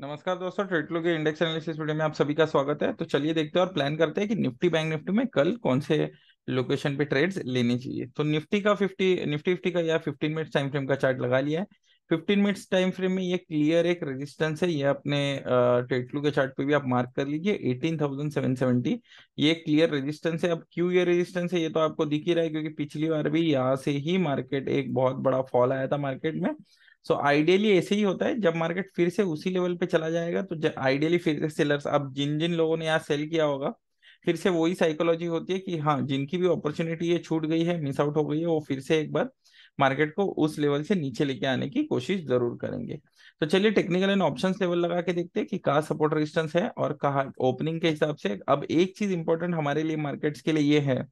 नमस्कार दोस्तों ट्रेडलो के इंडेक्स एनालिसिस वीडियो में आप सभी का स्वागत है तो चलिए देखते हैं और प्लान करते हैं कि निफ्टी बैंक निफ्टी में कल कौन से लोकेशन पे ट्रेड्स लेने चाहिए तो निफ्टी का 50 निफ्टी फिफ्टी का या 15 मिनट्स टाइम फ्रेम का चार्ट लगा लिया है 15 मिनट्स टाइम फ्रेम में ये क्लियर एक रेजिस्टेंस है ये अपने ट्रेडलू के चार्ट पे भी आप मार्क कर लीजिए 18,770 ये क्लियर रेजिस्टेंस है अब क्यों ये रेजिस्टेंस है ये तो आपको दिख ही रहा है क्योंकि पिछली बार भी यहाँ से ही मार्केट एक बहुत बड़ा फॉल आया था मार्केट में सो आइडियली ऐसे ही होता है जब मार्केट फिर से उसी लेवल पे चला जाएगा तो आइडियली फिर से सेलर्स अब जिन जिन लोगों ने यहाँ सेल किया होगा फिर से वही साइकोलॉजी होती है कि हाँ जिनकी भी अपॉर्चुनिटी ये छूट गई है मिस आउट हो गई है वो फिर से एक बार मार्केट को उस लेवल से नीचे लेके आने की कोशिश जरूर करेंगे तो चलिए टेक्निकल एंड ऑप्शन लेवल लगा के देखते हैं कि कहाँ सपोर्ट रेजिस्टेंस है और कहा ओपनिंग के हिसाब से अब एक चीज इंपॉर्टेंट हमारे लिए मार्केट्स के लिए ये है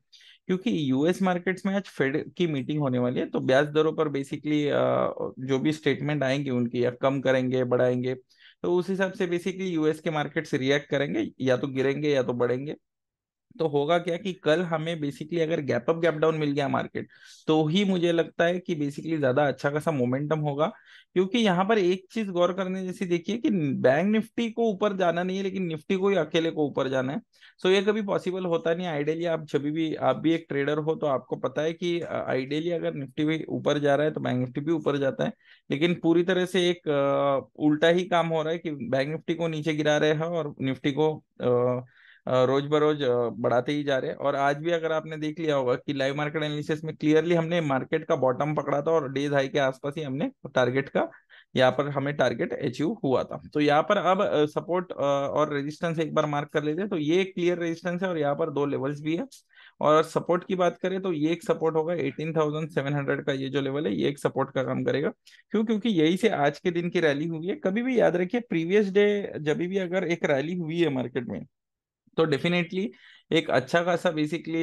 क्योंकि यूएस मार्केट्स में आज फेड की मीटिंग होने वाली है तो ब्याज दरों पर बेसिकली जो भी स्टेटमेंट आएंगे उनकी या कम करेंगे बढ़ाएंगे तो उस हिसाब से बेसिकली यूएस के मार्केट्स रिएक्ट करेंगे या तो गिरेंगे या तो बढ़ेंगे तो होगा क्या कि कल हमें बेसिकली अगर गैप अप गैप डाउन मिल गया मार्केट तो ही मुझे लगता है कि बेसिकली ज्यादा अच्छा खासा मोमेंटम होगा क्योंकि यहाँ पर एक चीज गौर करने जैसी देखिए कि बैंक निफ्टी को ऊपर जाना नहीं है लेकिन निफ्टी को ही अकेले को ऊपर जाना है सो ये कभी पॉसिबल होता नहीं आइडियली आप जब भी आप भी एक ट्रेडर हो तो आपको पता है कि आइडियली अगर निफ्टी भी ऊपर जा रहा है तो बैंक निफ्टी भी ऊपर जाता है लेकिन पूरी तरह से एक उल्टा ही काम हो रहा है कि बैंक निफ्टी को नीचे गिरा रहे हैं और निफ्टी को रोज बरोज बढ़ाते ही जा रहे हैं और आज भी अगर आपने देख लिया होगा कि लाइव मार्केट एनालिसिस में क्लियरली हमने मार्केट का बॉटम पकड़ा था और डेज हाई के आसपास ही हमने टारगेट का यहाँ पर हमें टारगेट अचीव हुआ था तो यहाँ पर अब सपोर्ट और रेजिस्टेंस एक बार मार्क कर लेते हैं तो ये क्लियर रेजिस्टेंस है और यहाँ पर दो लेवल्स भी है और सपोर्ट की बात करें तो ये एक सपोर्ट होगा 18,700 का ये जो लेवल है ये एक सपोर्ट का काम करेगा क्यों क्योंकि यही से आज के दिन की रैली हुई है कभी भी याद रखिए प्रीवियस डे जब भी अगर एक रैली हुई है मार्केट में तो डेफिनेटली एक अच्छा खासा बेसिकली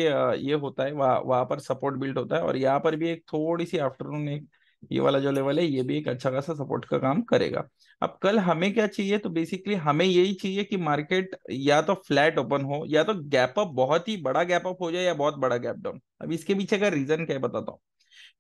ये होता है वहां वा, पर सपोर्ट बिल्ड होता है और यहाँ पर भी एक थोड़ी सी आफ्टरनून एक ये वाला जो लेवल है ये भी एक अच्छा खासा सपोर्ट का काम करेगा अब कल हमें क्या चाहिए तो बेसिकली हमें यही चाहिए कि मार्केट या तो फ्लैट ओपन हो या तो गैप अप बहुत ही बड़ा गैप अप हो जाए या बहुत बड़ा गैप डाउन अब इसके पीछे का रीजन क्या बताता हूँ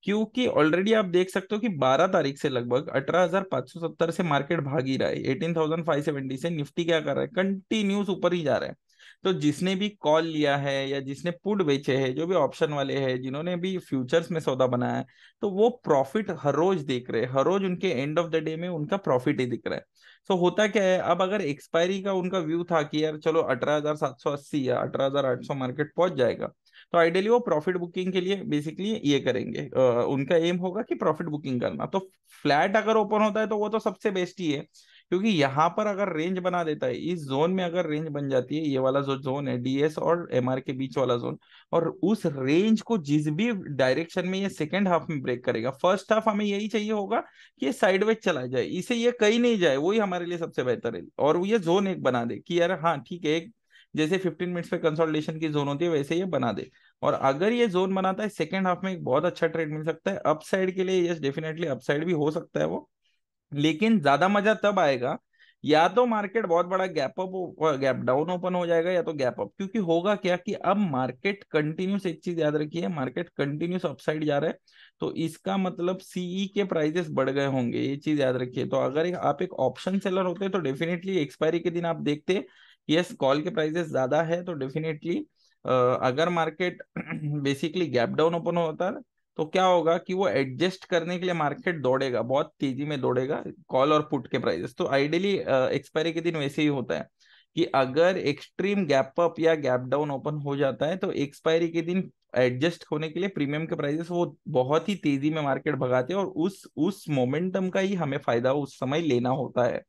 क्योंकि ऑलरेडी आप देख सकते हो कि 12 तारीख से लगभग 18,570 से मार्केट भाग ही रहा है 18,570 से निफ्टी क्या कर रहा है कंटिन्यूस ऊपर ही जा रहा है तो जिसने भी कॉल लिया है या जिसने पुट बेचे है जो भी ऑप्शन वाले हैं जिन्होंने भी फ्यूचर्स में सौदा बनाया है तो वो प्रॉफिट हर रोज देख रहे हैं हर रोज उनके एंड ऑफ द डे में उनका प्रॉफिट ही दिख रहा है सो so, होता क्या है अब अगर एक्सपायरी का उनका व्यू था कि यार चलो अठारह हजार सात सौ अस्सी या अठारह हजार आठ सौ मार्केट पहुंच जाएगा तो आइडियली वो प्रॉफिट बुकिंग के लिए बेसिकली ये करेंगे आ, उनका एम होगा कि प्रॉफिट बुकिंग करना तो फ्लैट अगर ओपन होता है तो वो तो सबसे बेस्ट ही है क्योंकि यहाँ पर अगर रेंज बना देता है इस जोन में अगर रेंज बन जाती है ये वाला जो जोन है डीएस और एमआर के बीच वाला जोन और उस रेंज को जिस भी डायरेक्शन में ये सेकेंड हाफ में ब्रेक करेगा फर्स्ट हाफ हमें यही चाहिए होगा कि ये साइडवेज चला जाए इसे ये कहीं नहीं जाए वही हमारे लिए सबसे बेहतर है और ये जोन एक बना दे कि यार हाँ ठीक है एक जैसे 15 मिनट्स पे कंसोलिडेशन की जोन होती है वैसे ये बना दे और अगर ये जोन बनाता है सेकेंड हाफ में एक बहुत अच्छा ट्रेड मिल सकता है अपसाइड के लिए यस डेफिनेटली अपसाइड भी हो सकता है वो लेकिन ज्यादा मजा तब आएगा या तो मार्केट बहुत बड़ा gap up gap down open हो जाएगा या तो गैप अप क्योंकि होगा क्या कि अब मार्केट कंटिन्यूस एक चीज याद रखिए मार्केट कंटिन्यूस अपसाइड जा रहा है तो इसका मतलब सीई e के प्राइजेस बढ़ गए होंगे ये चीज याद रखिए तो अगर आप एक ऑप्शन सेलर होते तो डेफिनेटली एक्सपायरी के दिन आप देखते यस कॉल के प्राइजेस ज्यादा है तो डेफिनेटली अगर market basically gap down open होता तो क्या होगा कि वो एडजस्ट करने के लिए मार्केट दौड़ेगा बहुत तेजी में दौड़ेगा कॉल और पुट के प्राइजेस तो आइडियली एक्सपायरी के दिन वैसे ही होता है कि अगर एक्सट्रीम गैप अप या गैप डाउन ओपन हो जाता है तो एक्सपायरी के दिन एडजस्ट होने के लिए प्रीमियम के प्राइजेस वो बहुत ही तेजी में मार्केट भगाते हैं और उस उस मोमेंटम का ही हमें फायदा उस समय लेना होता है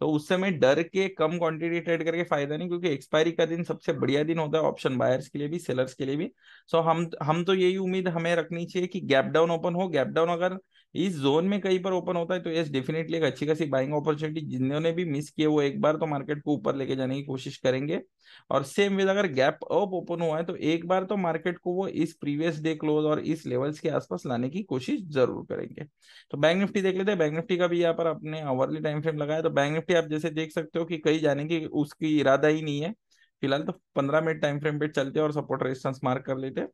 तो उस समय डर के कम क्वांटिटी ट्रेड करके फायदा नहीं क्योंकि एक्सपायरी का दिन सबसे बढ़िया दिन होता है ऑप्शन बायर्स के लिए भी सेलर्स के लिए भी सो so, हम हम तो यही उम्मीद हमें रखनी चाहिए कि गैप डाउन ओपन हो गैप डाउन अगर इस जोन में कहीं पर ओपन होता है तो यस डेफिनेटली एक अच्छी खासी बाइंग अपॉर्चुनिटी जिन्होंने भी मिस किए वो एक बार तो मार्केट को ऊपर लेके जाने की कोशिश करेंगे और सेम विद अगर गैप अप ओपन हुआ है तो एक बार तो मार्केट को वो इस प्रीवियस डे क्लोज और इस लेवल्स के आसपास लाने की कोशिश जरूर करेंगे तो बैंक निफ्टी देख लेते हैं बैंक निफ्टी का भी यहाँ पर अपने अवरली टाइम फ्रेम लगाया तो बैंक इनफैक्ट आप जैसे देख सकते हो कि कहीं जाने की उसकी इरादा ही नहीं है फिलहाल तो पंद्रह मिनट टाइम फ्रेम पे चलते और सपोर्ट रेजिस्टेंस मार्क कर लेते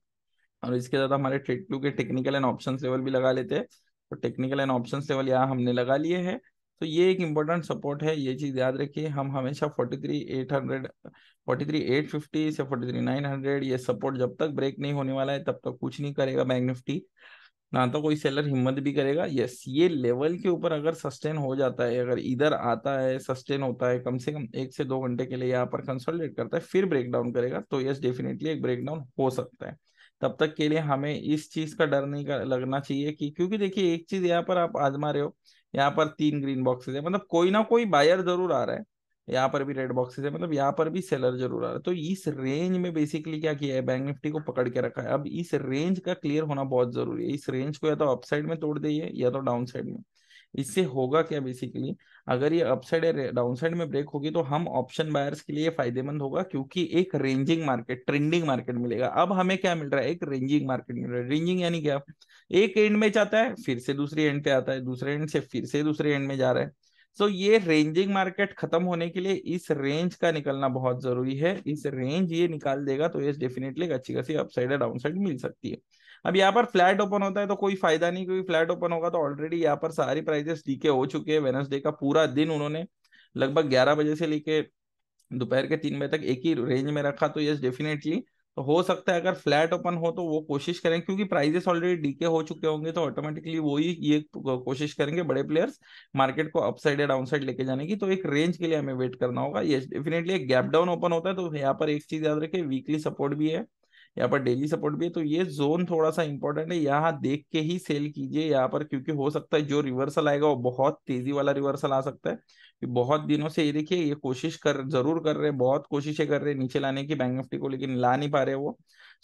और इसके साथ हमारे ट्रेड टू के टेक्निकल एंड ऑप्शन लेवल भी लगा लेते हैं तो टेक्निकल एंड ऑप्शन लेवल यहाँ हमने लगा लिए है तो ये एक इम्पोर्टेंट सपोर्ट है ये चीज़ याद रखिए हम हमेशा 43800 43850 से 43900 ये सपोर्ट जब तक ब्रेक नहीं होने वाला है तब तक कुछ नहीं करेगा बैंक निफ्टी ना तो कोई सेलर हिम्मत भी करेगा यस ये लेवल के ऊपर अगर सस्टेन हो जाता है अगर इधर आता है सस्टेन होता है कम से कम एक से दो घंटे के लिए यहाँ पर कंसोलिडेट करता है फिर ब्रेकडाउन करेगा तो यस डेफिनेटली एक ब्रेकडाउन हो सकता है तब तक के लिए हमें इस चीज का डर नहीं लगना चाहिए कि क्योंकि देखिए एक चीज यहाँ पर आप आजमा रहे हो यहाँ पर तीन ग्रीन बॉक्सेस है मतलब कोई ना कोई बायर जरूर आ रहा है यहाँ पर भी रेड बॉक्सेस है मतलब यहाँ पर भी सेलर जरूर आ रहा है तो इस रेंज में बेसिकली क्या किया है बैंक निफ्टी को पकड़ के रखा है अब इस रेंज का क्लियर होना बहुत जरूरी है इस रेंज को या तो अपसाइड में तोड़ दिए या तो डाउन साइड में इससे होगा क्या बेसिकली अगर ये अपसाइड या साइड में ब्रेक होगी तो हम ऑप्शन बायर्स के लिए फायदेमंद होगा क्योंकि एक रेंजिंग मार्केट ट्रेंडिंग मार्केट मिलेगा अब हमें क्या मिल रहा है एक रेंजिंग मार्केट मिल रहा है रेंजिंग यानी क्या एक एंड में जाता है फिर से दूसरी एंड पे आता है दूसरे एंड से फिर से दूसरे एंड में जा रहा है सो ये रेंजिंग मार्केट खत्म होने के लिए इस रेंज का निकलना बहुत जरूरी है इस रेंज ये निकाल देगा तो ये डेफिनेटली अच्छी खासी अपसाइड या डाउनसाइड मिल सकती है अब यहाँ पर फ्लैट ओपन होता है तो कोई फायदा नहीं क्योंकि फ्लैट ओपन होगा तो ऑलरेडी यहाँ पर सारी प्राइजेस डीके हो चुके हैं वेनसडे का पूरा दिन उन्होंने लगभग ग्यारह बजे से लेके दोपहर के तीन बजे तक एक ही रेंज में रखा तो यस डेफिनेटली तो हो सकता है अगर फ्लैट ओपन हो तो वो कोशिश करें क्योंकि प्राइजेस ऑलरेडी डीके हो चुके होंगे तो ऑटोमेटिकली वो ही ये कोशिश करेंगे बड़े प्लेयर्स मार्केट को अपसाइड या डाउनसाइड लेके जाने की तो एक रेंज के लिए हमें वेट करना होगा ये डेफिनेटली एक गैप डाउन ओपन होता है तो यहाँ पर एक चीज याद रखें वीकली सपोर्ट भी है यहाँ पर डेली सपोर्ट भी है तो ये जोन थोड़ा सा इंपॉर्टेंट है यहाँ देख के ही सेल कीजिए यहाँ पर क्योंकि हो सकता है जो रिवर्सल आएगा वो बहुत तेजी वाला रिवर्सल आ सकता है बहुत दिनों से ये देखिए ये कोशिश कर जरूर कर रहे हैं बहुत कोशिशें कर रहे हैं नीचे लाने की बैंक निफ्टी को लेकिन ला नहीं पा रहे वो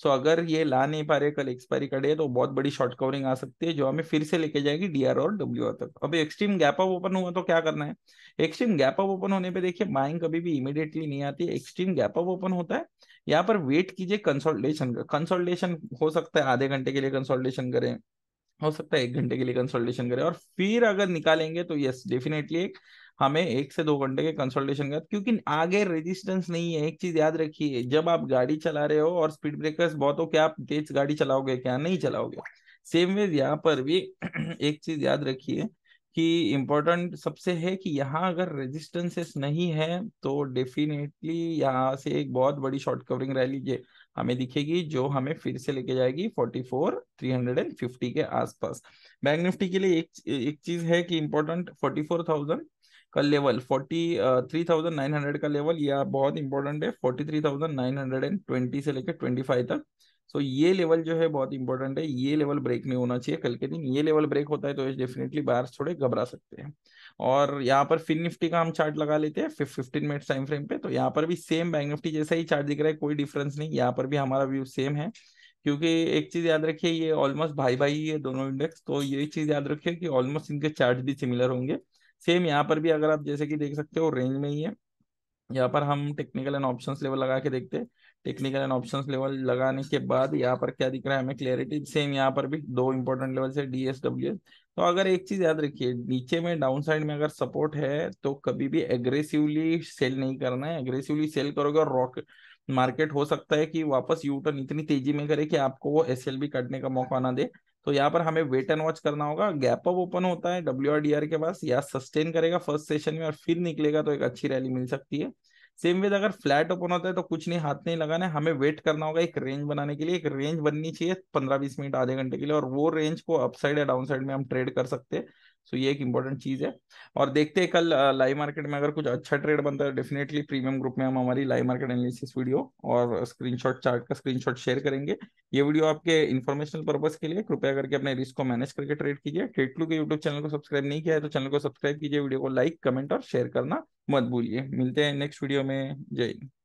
सो अगर ये ला नहीं पा रहे कल एक्सपायरी कड़े तो बहुत बड़ी शॉर्ट कवरिंग आ सकती है जो हमें फिर से लेके जाएगी डी और डब्ल्यू तक अब एक्सट्रीम गैप अप ओपन हुआ तो क्या करना है एक्सट्रीम गैप अप ओपन होने पर देखिए माइंग कभी भी इमिडिएटली नहीं आती एक्सट्रीम गैप अप ओपन होता है यहाँ पर वेट कीजिए कंसोल्टेशन का कंसोल्टेशन हो सकता है आधे घंटे के लिए कंसोल्टेशन करें हो सकता है एक घंटे के लिए कंसल्टेशन करें और फिर अगर निकालेंगे तो यस डेफिनेटली हमें एक से दो घंटे के कंसल्टेशन का क्योंकि आगे रेजिस्टेंस नहीं है एक चीज याद रखिए जब आप गाड़ी चला रहे हो और स्पीड ब्रेकर्स बहुत हो क्या आप तेज गाड़ी चलाओगे क्या नहीं चलाओगे सेम वे यहाँ पर भी एक चीज याद रखिए कि इम्पोर्टेंट सबसे है कि यहाँ अगर रेजिस्टेंसेस नहीं है तो डेफिनेटली यहाँ से एक बहुत बड़ी शॉर्ट कवरिंग रैली ये हमें दिखेगी जो हमें फिर से लेके जाएगी 44 350 के आसपास बैंक निफ्टी के लिए एक एक चीज है कि इम्पोर्टेंट 44,000 का लेवल 43,900 uh, का लेवल यह बहुत इंपॉर्टेंट है 43,920 से लेकर 25 तक सो ये लेवल जो है बहुत इंपॉर्टेंट है ये लेवल ब्रेक नहीं होना चाहिए कल के दिन ये लेवल ब्रेक होता है तो डेफिनेटली बाहर थोड़े घबरा सकते हैं और यहाँ पर फिन निफ्टी का हम चार्ट लगा लेते हैं फिफ्टीन मिनट टाइम फ्रेम पे तो यहाँ पर भी सेम बैंक निफ्टी जैसा ही चार्ट दिख रहा है कोई डिफरेंस नहीं यहाँ पर भी हमारा व्यू सेम है क्योंकि एक चीज याद रखिए ये ऑलमोस्ट भाई भाई ही है दोनों इंडेक्स तो ये चीज याद रखिए कि ऑलमोस्ट इनके चार्ट भी सिमिलर होंगे सेम यहाँ पर भी अगर आप जैसे कि देख सकते हो रेंज में ही है यहाँ पर हम टेक्निकल एंड ऑप्शंस लेवल लगा के देखते हैं टेक्निकल एंड ऑप्शंस लेवल लगाने के बाद यहाँ पर क्या दिख रहा है हमें क्लियरिटी सेम यहाँ पर भी दो इंपॉर्टेंट लेवल से एस तो अगर एक चीज याद रखिए नीचे में डाउन साइड में अगर सपोर्ट है तो कभी भी एग्रेसिवली सेल नहीं करना है एग्रेसिवली सेल करोगे और रॉक मार्केट हो सकता है कि वापस यू टर्न इतनी तेजी में करे कि आपको वो एस काटने का मौका ना दे तो यहाँ पर हमें वेट एंड वॉच करना होगा गैप अप ओपन होता है डब्ल्यू के पास या सस्टेन करेगा फर्स्ट सेशन में और फिर निकलेगा तो एक अच्छी रैली मिल सकती है सेम वेज अगर फ्लैट ओपन होता है तो कुछ नहीं हाथ नहीं लगाना है हमें वेट करना होगा एक रेंज बनाने के लिए एक रेंज बननी चाहिए पंद्रह बीस मिनट आधे घंटे के लिए और वो रेंज को अप साइड या डाउन साइड में हम ट्रेड कर सकते हैं सो ये एक इंपॉर्टेंट चीज है और देखते हैं कल लाइव मार्केट में अगर कुछ अच्छा ट्रेड बनता है डेफिनेटली प्रीमियम ग्रुप में हम हमारी लाइव मार्केट एनालिसिस वीडियो और स्क्रीनशॉट चार्ट का स्क्रीनशॉट शेयर करेंगे ये वीडियो आपके इन्फॉर्मेशनल पर्पज के लिए कृपया करके अपने रिस्क को मैनेज करके ट्रेड कीजिए ट्रेड क्लू के यूट्यूब चैनल को सब्सक्राइब नहीं किया है तो चैनल को सब्सक्राइब कीजिए वीडियो को लाइक कमेंट और शेयर करना मत भूलिए मिलते हैं नेक्स्ट वीडियो में जय